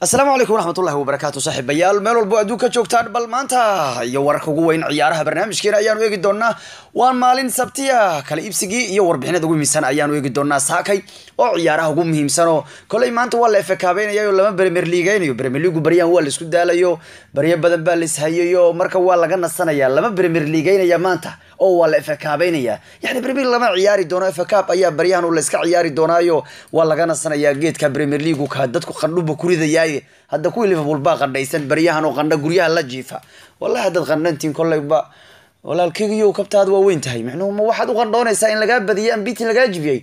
asalaamu calaykum waraxmatullahi wabarakaatu saaxiibayaal meel walbo adduun ka joogtaan bal maanta iyo wararka ugu weyn ciyaaraha barnaamijkeena ayaanu eegi doonaa waa maalin sabtiya kala iibsigii iyo warbixinada ugu muhiimsan ayaanu eegi doonaa saakay oo ciyaaraha ugu muhiimsanoo koley maanta waa la efekaabeynaya lama bremer liigeynayo bremer liigu baryaan waa la daalayo baryo badan baa la marka waa laga nasanaya lama bremer liigeynaya maanta oo waa la efekaabeynaya yani bremer lama ciyaari doono efekaab ayaa baryahan la iska ciyaari doonaayo waa laga nasanaya geedka bremer liiguka dadku qandhuba kuridaya waaye hadda kuwii liverpool baa qandhaysan baryahanoo qandha guryaha la jiifa wallahi haddaad qandhantiin kollayba walaalkeygiyo kabtaada waa weyn tahay micnuhuma waxaad u qandhoonaysaa in lagaa badiyay ambitin lagaa jibiyay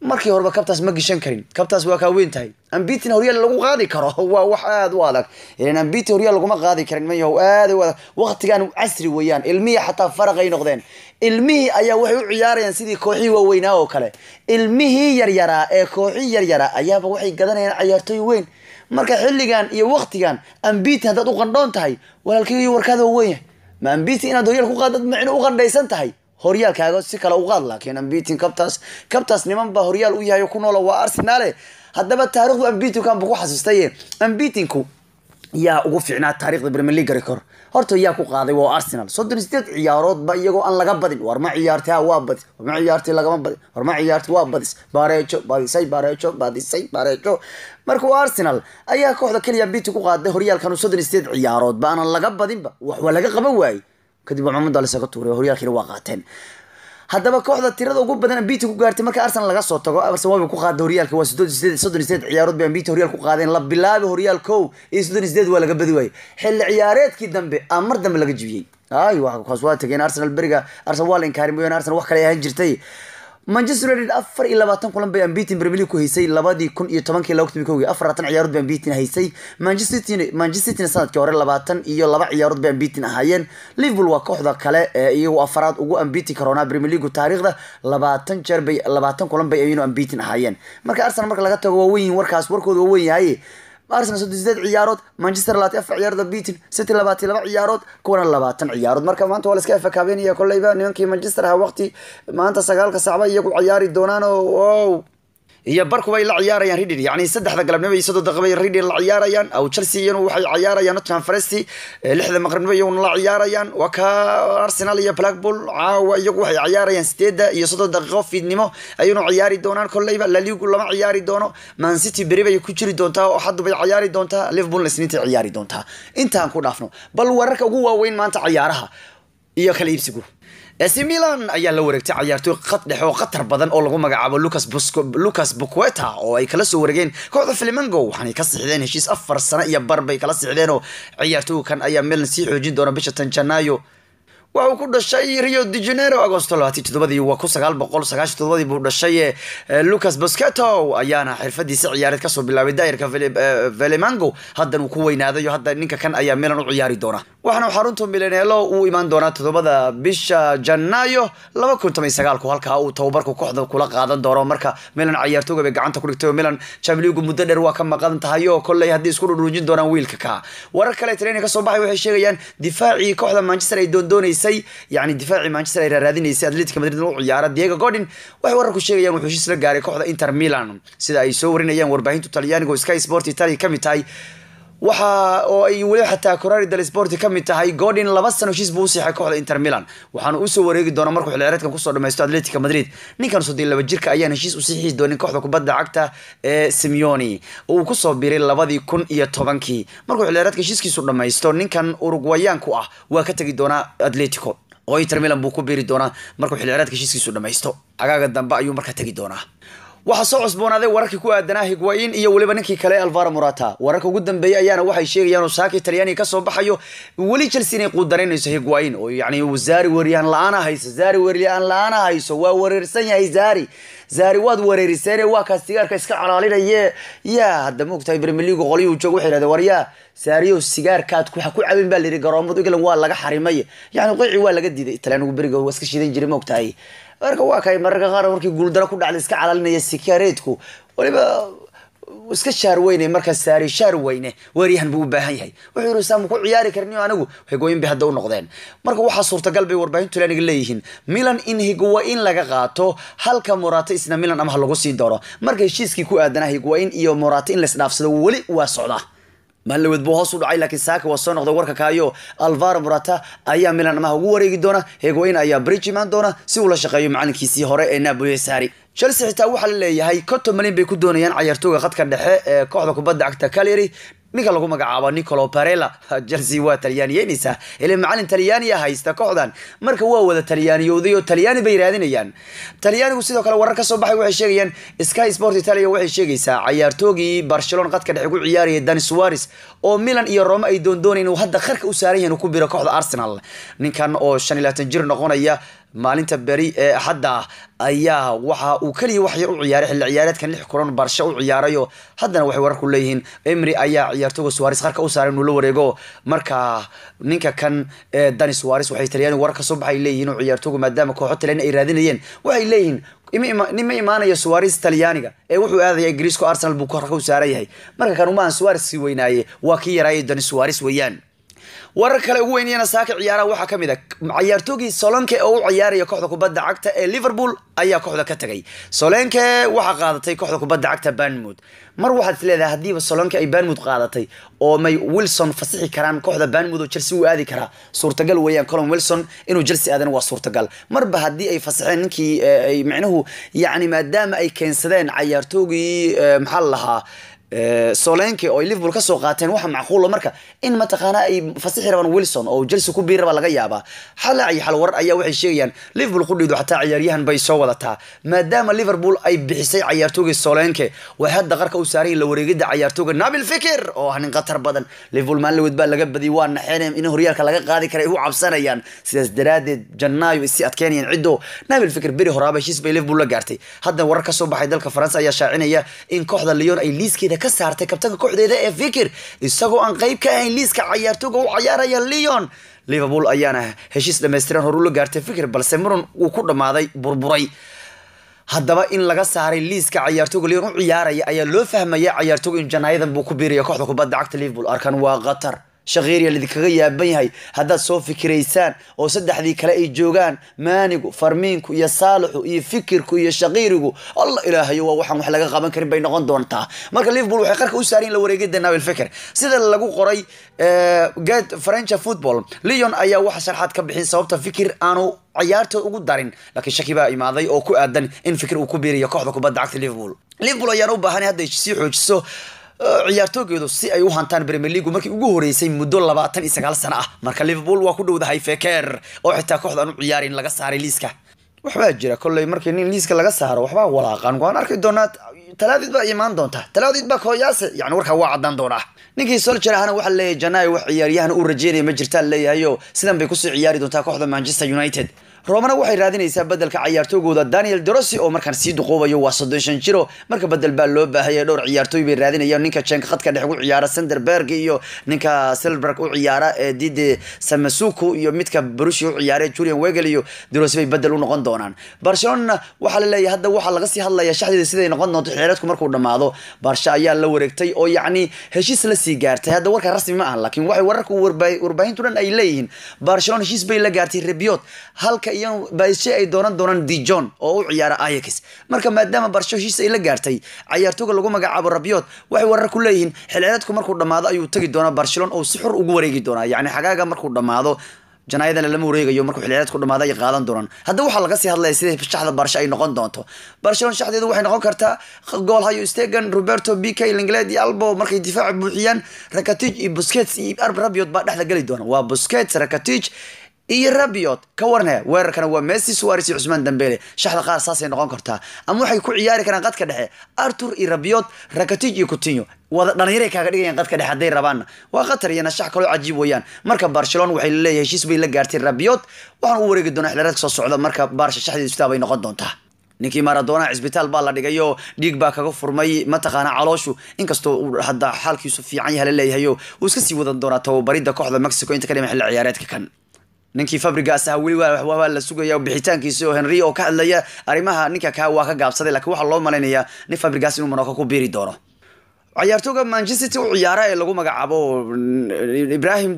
markii horeba kabtaas ma geshan karin kabtaas waa kaa weyn tahay ambitin horyaal lagu qaadi karo waa wax aada u adag ilan ambitin horyaal laguma qaadi karin mayahow aada u adag waqtigan casri weeyaan ilmihii xataa faraqay noqdeen ilmihii ayaa waxay u ciyaarayaan sidii kooxihii waaweynaa oo kale ilmihii yaryaraa ee kooxii yaryaraa ayaaba waxay gadanayaan cayaartooy weyn marka xilligan iyo waktigan ambiti haddaad u qandhoon tahay walaalkay warkaada weynyahay ma ambiti inaad horyaal ku qaadad ma u qandhaysan tahay horyaalkaaga si kale u qaad laakiin ambitin kabtaas kabtaas niman baa horyaal u yahay ku kunool waa arsenaale haddaba taarikhdu ambitinkan bu ku xasuustaye ambitinku yaa ugu fiicnaa taarikhda brmeligar kahor horta yaa ku qaaday waa arsenal soddon sideed ciyaaroodba iyagoo aan laga badin warma ma ciyaartay ha ah, waa badis war ma ciyaartay lagama badin war ciyaartay waa badis baareejo baadisay baareejo baadisay baareejo marka waa arsenal ayaa kooxda keliya bity ku qaaday horyaalkan soddon sideed ciyaaroodba aanan laga badinba waxwaa laga qaban waayey kadib waa mamadale ka tuuray horyaalkiina waa qaateen haddaba kooxda tirada ugu badan ambiti ku gaartay marka arsenal laga soo tago arsenal ku qaaday horyaalka waa soddon sideed ciyaarood bay ambiti horyaal ku qaadeen la bilaabi horyaal kow iyo soddon sideed waa laga badi waayey xilli ciyaareedkii dambe aa mar dambe laga jibiyey ay waa kaas waa tageen arsenal beriga arsenal waa la inkaarin arsenal wax kale ahaan jirtay manchester united afar iyo labaatan kulan bay ambitin premier league ku haysay labadii kun iyo tobankii laba kun iyo afar labaatan ciyaarood bay ambitin haysay manchester city manchester city sanadkii hore labaatan iyo laba ciyaarood bay ambitin ahaayeen liverpool waa kooxda kale ee iyagu afaraad ugu ambitin karoonaa premier league taariikhda labaatan jeer bay labaatan kulan bay aynu ambitin ahaayeen marka arsenal marka laga tago waa weyn warkaas warkooda waa weyn yahay arsenal soddon sideed ciyaarood manchester labaatan afar ciyaarood beaton city labaatan laba ciyaarood kuwana labaatan ciyaarood marka maanta waa la iska efakaabeynaya koleyba nimankii manchester ha waqti maanta sagaalka sacba iyagu ciyaari doonaan o wow iyo barkuba ay la ciyaarayaan ridil yani saddexda galabnimo iyo sadoo daqaba la ciyaarayaan aw chelsea iyana waxay ciyaarayaan nottingham forest eh, lixda maqribnimo iyaguna la ciyaarayaan waa arsenal iyo blackpool caawa iyagu waxay ciyaarayaan sideedda iyo soddon daqiiqo fiidnimo ayaynu ciyaari doonaan kolleyba laligu lama ciyaari doono mancity beri bay ku jiri doontaa oo xaddu ciyaari doontaa liverpoolna isniintay ciyaari doontaa intaan ku dhaafno bal wararka ugu waaweyn maanta ciyaaraha iyo kala iibsigu ac milan ayaa la wareegtay cayaartooy khad dhex oo khatar badan oo lagu magacaabo lucas buqueta oo ay kala soo wareegeen kooxda flamingo waxaanay ka sixdeen heshiis afar sano iyo bar bay kala sixdeenoo ciyaartooykan ayaa milan sii xoojin doona bisha tan janaayo waxa uu ku dhashay rio de janero agosto labaatan todobadii waa kun sagaal boqol sagaashan todobadii buu dhashay eh, lucas bosketo ayaana xirfadiisa ciyaareed kasoo bilaabay daayirka eh, velemango haddan uu ku weynaadayo hadda ninka kan ayaa milan u ciyaari doona waxaanu xaruntu milenelo uu imaan doonaa toddobada bisha janaayo laba kun toban sagaalku halkaa uu tababarku kooxda kula qaadan doono marka milan ciyaartooga gacanta ku dhigtay oo milan chamligu muddo dheer waa ka maqan tahay oo kolley haddii isku dhudhuujin doonaan wiilka ka warar kale tirena kasoo baxay waxay sheegayaan difaacii kooxda manchester ay doondoonaysay yani difaacii manchester ay raaraadinaysay atletica madrid u ciyaara diego gordon waxay wararku sheegayaan uu heshiis la gaaray kooxda inter milan sida ay soo warinayaan warbaahintu talyaaniga sky sport italia ka mid tahay waxa oo ay weli xataa korari dal sporti ka mid tahay godin laba sano heshiis buu u siixay kooxda inter milan waxaana usoo wareegi doonaa markuu xilciyaareedkan kusoo dhamaysto atletica madrid ninkan soddon laba jirka ayaan heshiis usiixii doonin kooxda kubadda cagta ee simeoni uu kusoo biray labadii kun iyo tobankii markuu xilciyaareedka heshiiskiisu dhamaysto ninkan urugwayaanku ah waa ka tegi doonaa atletico oo inter milan buu ku biiri doonaa markuu xilciyaareedka heshiiskiisu dhamaysto cagaaga dambe ayuu markaa tegi doonaa waxaa soo cusboonaaday wararkii ku aadanaa higwayin iyo weliba ninkii kale alvaro murata wararka ugu dambeeyey ayaana waxay sheegayaan oo saaka talyaaniga kasoo baxayo weli chelsea inay quudaraynayso higwayin oo yani zaari weryaan la-aan hayso zaari weeryahan la-aan hayso waa wareersan yahay zaari zaari waad wareeriseene waa kaa sigaarka iska calaalinaye yaa hadda maogtahay brmeligu qolyuu joog waxay dhahdeen waryaa saariyow sigaarkaad ha ku cabin baa layidhi garoomadu england waa laga xarimay yani qeyci waa laga diiday italiaanigu beriga waa iska shidan jiray maogtahay marka waa kay mararka qaar markii guuldaro ku dhacday iska calaalinaya sikaareedku waliba iska shaarweyne weyne markaas saari shaar weyne weeryahan buu u baahan yahay wuxuu yidhi sam ku ciyaari karniyo anigu higooyin bay hadda u noqdeen marka waxaa suurtagal bay warbaahintu laniga leeyihiin milan in higwa in laga qaato halka morate isna milan ama ha lagu sii daro marka heshiiskii ku aadanaa higwain iyo morate in laisdhaafsado weli waa socdaa mahlawed buu hoos u dhacay laakiin saaka waa soo noqday warka kaayo alvaro murata ayaa milan amaha ugu wareegi doona higwain ayaa bridge imaan doona si uu la shaqeeyo macalinkiisii hore ee naaboli saari chelsea xitaa waxaa la leeyahay konton malyan bay ku doonayaan cayaartooga khadka dhexe ee kooxda kubadda cagta caleri ninka lagu magacaabo nicolo barella chelsea waa talyaaniyeynaysaa ile macalin talyaaniya ah haysta kooxdan marka waa wada talyaaniyowday oo talyaani bay raadinayaan talyaanigu sidoo kale warar ka soo baxay waxay sheegayaan sky sport italia waxay sheegaysaa cayaartoogii barcelona khadka dhexe ku ciyaaraya dani suares oo milan iyo rome ay doondoonay inuu hadda kharka u saaran yahay inuu ku biro kooxda arsenal ninkan oo shan iyo labaatan jir noqonaya maalinta beri ee axadda ayaa waxa uu keliya waxya u ciyaaray xilli ciyaareedkan lix kulan barsha u ciyaarayo haddana waxay wararku leeyihiin emry ayaa ciyaartooga suwaris qarka u saaray inuu la wareego marka ninka kan ee dani suwaris waxay talyaani warar kasoo baxay leeyihiin oo ciyaartoogu maadaama kooxo talyaani ay raadinayeen waxay leeyihiin nima imaanayo suwaris talyaaniga ee wuxuu aadaya ingiriiska arsenal buu korka u saaran yahay marka kan umaahan suwaris sii weynaaye waa kii yaraaye dani suwaris weeyaan warar kale ugu weynayana saaka ciyaaraha waxaa ka mid a ah. ciyaartoogii solonke oo u ciyaaraya kooxda kubadda cagta ee liverpool ayaa kooxda ka tagay solanke waxaa qaadatay kooxda kubadda cagta banmud mar waxaad is leedahay haddiiba solanke ay banmud qaadatay oo may wilson fasixi karaan kooxda banmud oo chelsea uu aadi karaa suurtagal weeyaan colon wilson inuu chelsea aadana waa suurtagal marba haddii ay fasaxeen ninkii eh, ay micnuhu yacni maadaama ay keensadeen cayaartoogii eh, maxaa la lahaa solenke oo ay liverpool kasoo qaateen waxa macquula marka in mataqaana ay fasixi rabaan wilson oo chelsea ku biiri laga yaabaa xalaac iyo xalwarar ayaa waxay sheegayaan liverpool ku dhiidu xataa ciyaaryahan bay soo wadataa maadaama liverpool ay bixisay cayaartooga solenke waxay hadda qarka u saarayin la wareegida cayaartooga nabil fikir oo ah khatar badan liverpool maalin baa laga badiyay waa naxeen in horyaalka laga qaadi kara u cabsanayaan sidaas daraadeed janaayo isi adkeenayaan cido nabil fikir beri horaaba heshiis bay liverpool la gaartay hadda warar kasoo baxay dalka faransa ayaa shaacinaya in kooxda leon ay liiskeeda ka saartay kabtanka kooxdeeda ee fikir isagoo aan qayb ka ahayn liiska cayaartooga u cayaaraya leon liverpool ayaana heshiis dhamaystiran horula gaartay fikir balse muran uu ku dhammaaday burburay haddaba in laga saaray liiska cayaartooga leon u ciyaaraya ayaa loo fahmaya cayaartooga in janaayadan buu ku biiraya kooxda kubadda cagta liverpool arkan waa khatar shaqeeriya lidinkaga yaaban yahay haddaad soo fikiraysaan oo saddexdii kale ay joogaan maanigu farmiinku iyo saalixu iyo fikirku iyo shaqiirigu alla ilaahayo waa waxaan wax laga qaban karin bay noqon doontaa marka liverpool waxay qarka u saareen la wareegida nabil fikir sida lagu qoray eh, french football leon ayaa waxa sharxaad ka bixin sababta fikir aanu ciyaarta ugu darin laakiin shaki baa imaaday oo ku aadan in fikir uu ku biiriyo kooxda kubadda cagta liverpool liverpool ayaana u baahanay hadday sii xoojiso ciyaartoogeedu si ay u hantaan premier leagu markii ugu horeysay muddo labaatan iyo sagaal sano ah marka liverpool waa ku dhowdahay fekeer oo xitaa kooxda aan u ciyaarin laga saaray liiska waxbaa jira kolley markii nin liiska laga saaro waxbaa walaaqan waan arki doonaa talaadid baa imaan doonta talaadid baa kooyaase yani warkaa waa caddaan doonaa ninkii soljer ahna waxaa leeyahy janai wax ciyaaryahan uu rajeynaya ma jirtaan leeyahay sidan bay kusii ciyaari doontaa kooxda manchester united roomana waxay raadinaysaa bedelka cayaartooygooda daniel drossi oo markaan sii duqoobayo waa soddonshan jiro marka bedel baa loo baahaya dhowr ciyaartooy bay raadinayaan ninka jenka khadka dhex u ciyaara senderberg iyo ninka silberg u ciyaara ee eh, dide samasuku iyo midka brushi u ciyaara julian wegel iyo drossi bay bedel u noqon doonaan barcelonana waxaa laleeyahy hadda waxaa laga sii hadlaya shaxdeeda siday noqon doonto xeeradku markuu dhammaado barsha ayaa la wareegtay oo yacni heshiis la sii gaartay hadda warka rasmi ma aha laakiin waxay wararku warbaahintu dhan ay leeyihiin barcelona heshiis bay la gaartay rebiot halka iyo baise ay doonan doonaan dijon oo u ciyaara ayakis marka maadaama barsho heshiis ay la gaartay cayaartooga lagu magacaabo rabyood waxay warar ku leeyihiin xilcileedku markuu dhammaado ayuu tagi doonaa barcelon oo si xur ugu wareegi doonaa yacni xagaaga markuu dhammaado janaayadan lama wareegayo markuu xilciyaad dhamaada ay qaadan doonaan haddaba waxaa laga sii hadlaya sida shaxda barsho ay noqon doonto barcelon shaxdeedu waxay noqon kartaa gool hayo stegan roberto bk lingled iyo albo markay difaaca buuxiyaan rakatij iyo buskets iyo arb rabiot baa dhexda geli doona waa buskets rakatij iyo rabiot ka warne weerarkana waa messi suares iyo cusmaan dambele shaxda qaar saasay noqon kartaa ama waxay ku ciyaari karaan qadka dhexe artur iyo rabiot rakatij iyo kutinyo wada dhalinyaray kaaga dhigayaan qadka dhexe hadday rabaanna waa qatar iyo nashax kaloo cajiib weeyaan marka barcelona waxay leeyahay heshiis bay la gaartay rabiot waxaan u wareegi doonaa xilaraadka soo socda marka baarsha shaxdeedu sitaa bay noqon doontaa ninkii maradonaha cisbitaal baa la dhigayoo dhiig baa kaga furmay mataqaana calooshu inkastoo uu hadda xaalkiisu fiican yaha la leeyahayo iska sii wadan doonaa tababaridda kooxda mexico inta ka dhiman ciyaareedka kan ninkii fabrigaas ah weli waa la sugaya bixitaankiisi oo henry oo ka hadlaya arrimaha ninka kaa waa ka gaabsaday lakiin waxaa loo malaynayaa nin fabrigaas inuu manooka ku biiri doono ciyaartooga manchesity u ciyaara ee lagu magacaabo ibrahim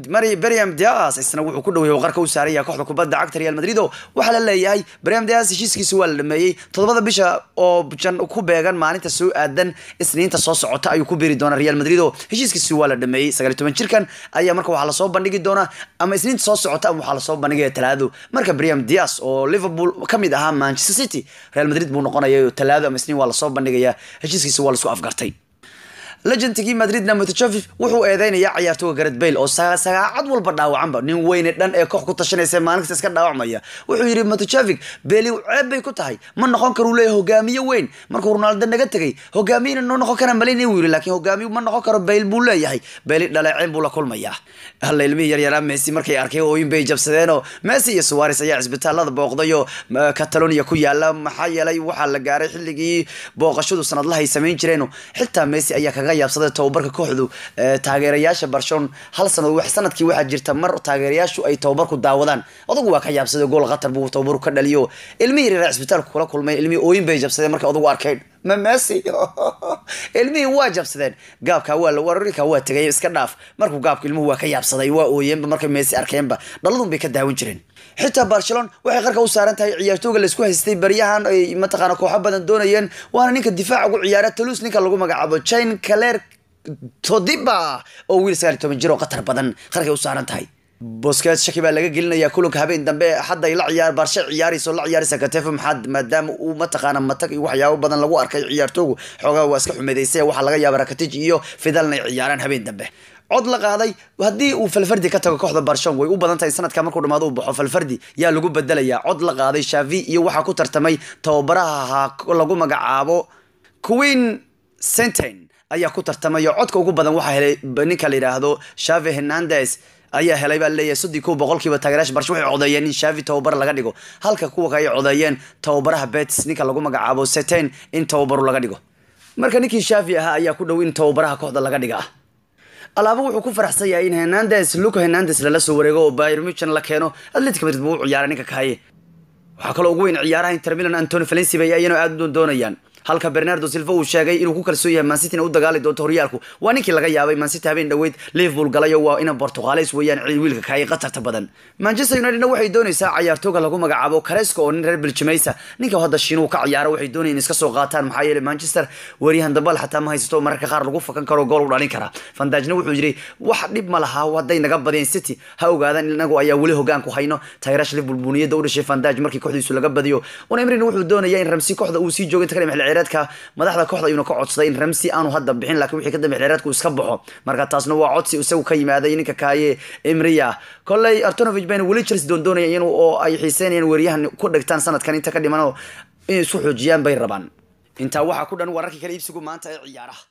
beriam dias isna wuxuu ku dhaweeyay qarka u saaraya kooxda kubadda cagta real madrid oo waxaa la leeyahay beriam dias heshiiskiisa waa la dhameeyey toddobada bisha oo ku beegan maalinta soo aadan isniinta soo socota ayuu ku biiri doonaa real madrid oo heshiiskiisi waa la dhameeyey sagaal toban jirkan ayaa marka waxaa lasoo bandhigi doonaa ama isniinta soo socota ama waxaa lasoo bandhigaya talaado marka beriam dias oo liverpool ka mid ahaa manchester city real madrid buu noqonaya talaado ama isniin waa lasoo bandhigayaa heshiiskiisa waa lasku afgartay legendkii madridna mutjovi wuxuu eedeynayaa ciyaartoga gared bayl oo sagaacad walba dhaawacanba nin weyne dhan ee koox ku tashanaysa maalinta iska dhaawacmaya wuxuu yidhi mutjovi beli ceeb bay ku tahay ma noqon karuu leeya hogaamiye weyn markuu ronaldo naga tegay hogaamiyena noo noqon kara malayn uu yidhi laakiin hogaamiye ma noqon karo bayl buu leeyahay beli dhaleeceyn buu la kulmayaa halla ilmihii yaryaraa messi markay arkay ooyin bay jabsadeenoo messi iyo suwares ayaa cisbitaalada booqdayoo catalonia ku yaala maxaa yeelay waxaa la gaaray xilligii booqashadu sanadlahay samayn jireen xitaa messi ayaa kaga yaabsaday tababarka kooxdu taageerayaasha barshon hal sanad sanadkii waxaa jirta mar taageerayaashu ay tababarku daawadaan odagu waa ka yaabsaday gool qatar buu tababaru ka dhaliyo ilmihii reera cisbitaalku kula kulmay ilmihii ooyin bay jabsadeen markay odagu arkayn ma maasiyo ilmihii waa jabsadeen gaabka waa la warari waa tegay iska dhaaf markuu gaabka ilmuhu waa ka yaabsaday waa ooyeenba markay meesi arkeenba dhaladun bay ka daawan jireen xitaa barcelon waxay qarka u saaran tahay ciyaartooga laisku haystay baryahan ay mataqaana kooxo badan doonayeen waana ninka difaaca ugu ciyaara talus ninka lagu magacaabo jain caler todiba oo wiil sagaal toban jir oo khatar badan qarkay u saaran tahay boskaasshaki baa laga gelinaya kulanka habeen dambe hadday la ciyaar baarsha ciyaarayso la ciyaaraysa katefa maxaad maadaama uu mataqaana matag iyo waxyaabo badan lagu arkay ciyaartoogu xoogaa waa iska xumeedaysa waxaa laga yaaba rakatij iyo fidal inay ciyaaraan habeen dambe cod la qaaday haddii uu falfardi ka tago kooxda barshon way u badan tahay sanadka markuu dhamaado u baxo falfardi yaa lagu bedelayaa cod la qaaday shavi iyo waxaa ku tartamay tababaraha lagu magacaabo queen senten ayaa ku tartamay oo codka ugu badan waxaa helay ninka la yidhaahdo shavi hernandez ayaa helay baa laleeyahay soddii kow boqolkiiba taageerayaasha barsh waxay codeeyeen in shaafi tababar laga dhigo halka kuwa kale ay codeeyeen tababaraha bets ninka lagu magacaabo setain in tababaru laga dhigo marka ninkii shaafi ahaa ayaa ku dhow in tababaraha kooxda laga dhiga ah alaaba wuxuu ku faraxsan yahay in hernandes luka hernandes lala soo wareego oo bayr mujan la keeno atletic madrid buu u ciyaaray ninka kahaye waxaa kaloo ugu weyn ciyaaraha intermilan antony valensi bay ayana aada u doondoonayaan halka bernardo silva uu sheegay inuu ku kalsoon yahay mansitina u dagaali doonto horyaalku waa ninkii laga yaabay mansity habeen dhaweyd liverpool galayo waa ina bortuqalis weeyaan wiilka kaay qatarta badan manchester united-na waxay doonaysaa cayaartooga lagu magacaabo karesko oo nin reer biljimaysa ninka hadda shiinuhu ka ciyaara waxay doonaya in iska soo qaataan maxaa yeeley manchester weeryahan dambal xataa ma haysato mararka qaar lagu fakan karo gool u dhalin karaa fandajna wuxuu yidhi wax dhib ma laha hadday naga badeen city ha ogaadaan inagu ayaa weli hogaan ku hayno tayrash liverpool buuniyada u dhashay fandaj markii kooxdiisu laga badiyo unamrina wuxuu doonaya in ramsi kooxda uu sii joogay takale dheeraadka madaxda kooxda ayuuna ka codsaday in ramsi aanu hadda bixin lakin wixii ka dambe xdheeraadku iska baxo marka taasna waa codsi isagu ka yimaaday ninka kaaye emria koley artonovich bayna weli chelsea doondoonaya in oo ay xiiseynayaan weeryahan ku dhigtaan sanadkan inta ka dhimanoo inay isu xoojiyaan bay rabaan intaa waxaa ku dhan wararkii kala iibsigu maanta ee ciyaaraha